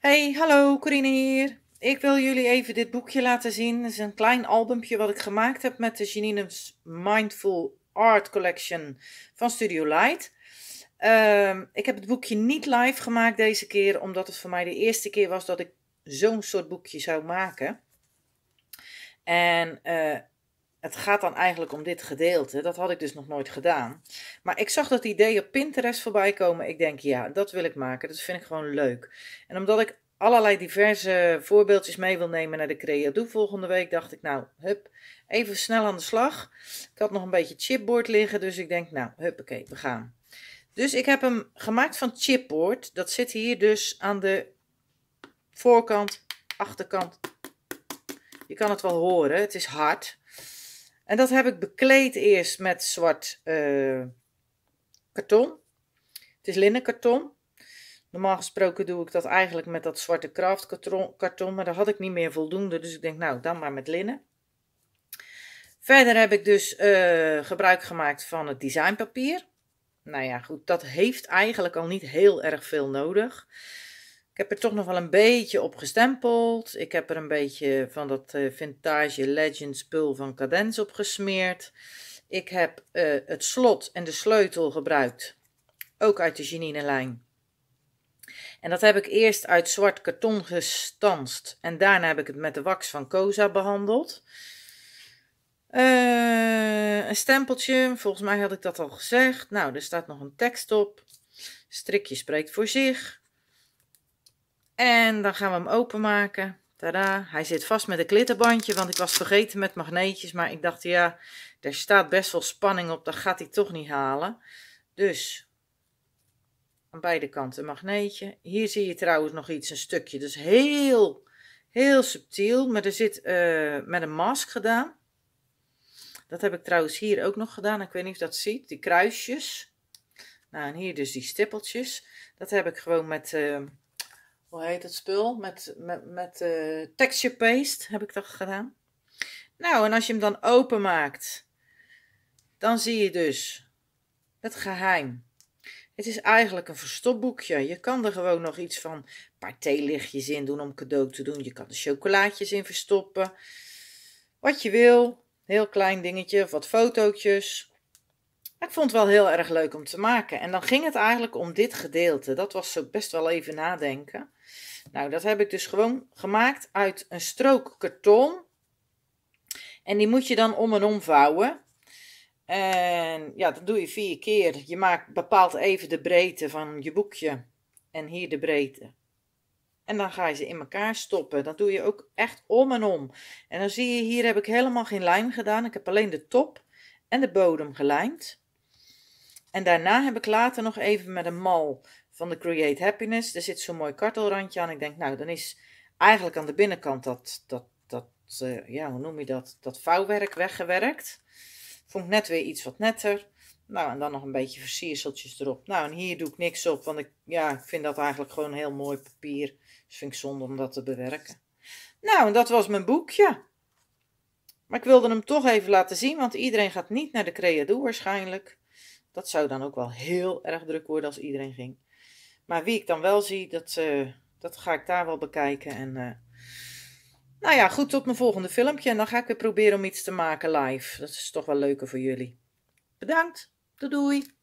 Hey, hallo, Corine hier. Ik wil jullie even dit boekje laten zien. Het is een klein albumpje wat ik gemaakt heb met de Janine's Mindful Art Collection van Studio Light. Ehm, ik heb het boekje niet live gemaakt deze keer, omdat het voor mij de eerste keer was dat ik zo'n soort boekje zou maken. En eh, het gaat dan eigenlijk om dit gedeelte. Dat had ik dus nog nooit gedaan. Maar ik zag dat idee op Pinterest voorbij komen. Ik denk, ja, dat wil ik maken. Dat vind ik gewoon leuk. En omdat ik allerlei diverse voorbeeldjes mee wil nemen naar de Creadoe volgende week, dacht ik, nou, hup, even snel aan de slag. Ik had nog een beetje chipboard liggen, dus ik denk, nou, oké, we gaan. Dus ik heb hem gemaakt van chipboard. Dat zit hier dus aan de voorkant, achterkant. Je kan het wel horen, het is hard. En dat heb ik bekleed eerst met zwart eh, karton. Het is linnenkarton. Normaal gesproken doe ik dat eigenlijk met dat zwarte kraftkarton, maar daar had ik niet meer voldoende. Dus ik denk, nou, dan maar met linnen. Verder heb ik dus eh, gebruik gemaakt van het designpapier. Nou ja, goed, dat heeft eigenlijk al niet heel erg veel nodig. Ik heb er toch nog wel een beetje op gestempeld. Ik heb er een beetje van dat eh, vintage legend spul van Cadens op gesmeerd. Ik heb eh, het slot en de sleutel gebruikt. Ook uit de Janine-lijn. En dat heb ik eerst uit zwart karton gestanst. En daarna heb ik het met de wax van Cosa behandeld. Eh, een stempeltje, volgens mij had ik dat al gezegd. Nou, er staat nog een tekst op. Strikje spreekt voor zich. En dan gaan we hem openmaken. Tada, hij zit vast met een klittenbandje, want ik was vergeten met magneetjes. Maar ik dacht, ja, er staat best wel spanning op, dat gaat hij toch niet halen. Dus, aan beide kanten een magneetje. Hier zie je trouwens nog iets, een stukje. Dus heel, heel subtiel, maar er zit eh, met een mask gedaan. Dat heb ik trouwens hier ook nog gedaan. Ik weet niet of je dat ziet. Die kruisjes. Nou, en hier dus die stippeltjes. Dat heb ik gewoon met eh, hoe heet het spul? Met, met, met eh, texture paste heb ik dat gedaan. Nou, en als je hem dan openmaakt, dan zie je dus het geheim. Het is eigenlijk een verstopboekje. Je kan er gewoon nog iets van een paar theelichtjes in doen om cadeau te doen. Je kan er chocolaatjes in verstoppen. Wat je wil. Heel klein dingetje of wat fotootjes. Ik vond het wel heel erg leuk om te maken. En dan ging het eigenlijk om dit gedeelte. Dat was zo best wel even nadenken. Nou, dat heb ik dus gewoon gemaakt uit een strook karton. En die moet je dan om en om vouwen. En ja, dat doe je vier keer. Je maakt, bepaalt even de breedte van je boekje. En hier de breedte. En dan ga je ze in elkaar stoppen. Dat doe je ook echt om en om. En dan zie je, hier heb ik helemaal geen lijm gedaan. Ik heb alleen de top en de bodem gelijmd. En daarna heb ik later nog even met een mal van de Create Happiness. Er zit zo'n mooi kartelrandje aan. Ik denk, nou, dan is eigenlijk aan de binnenkant dat, dat, dat eh, ja, hoe noem je dat? Dat vouwwerk weggewerkt. Vond ik net weer iets wat netter. Nou, en dan nog een beetje versierseltjes erop. Nou, en hier doe ik niks op, want ik, ja, ik vind dat eigenlijk gewoon heel mooi papier. Dus vind ik zonde om dat te bewerken. Nou, en dat was mijn boekje. Maar ik wilde hem toch even laten zien, want iedereen gaat niet naar de Creado waarschijnlijk. Dat zou dan ook wel heel erg druk worden als iedereen ging. Maar wie ik dan wel zie, dat, eh, dat ga ik daar wel bekijken. En, eh, nou ja, goed, tot mijn volgende filmpje. En dan ga ik weer proberen om iets te maken live. Dat is toch wel leuker voor jullie. Bedankt. Doei doei.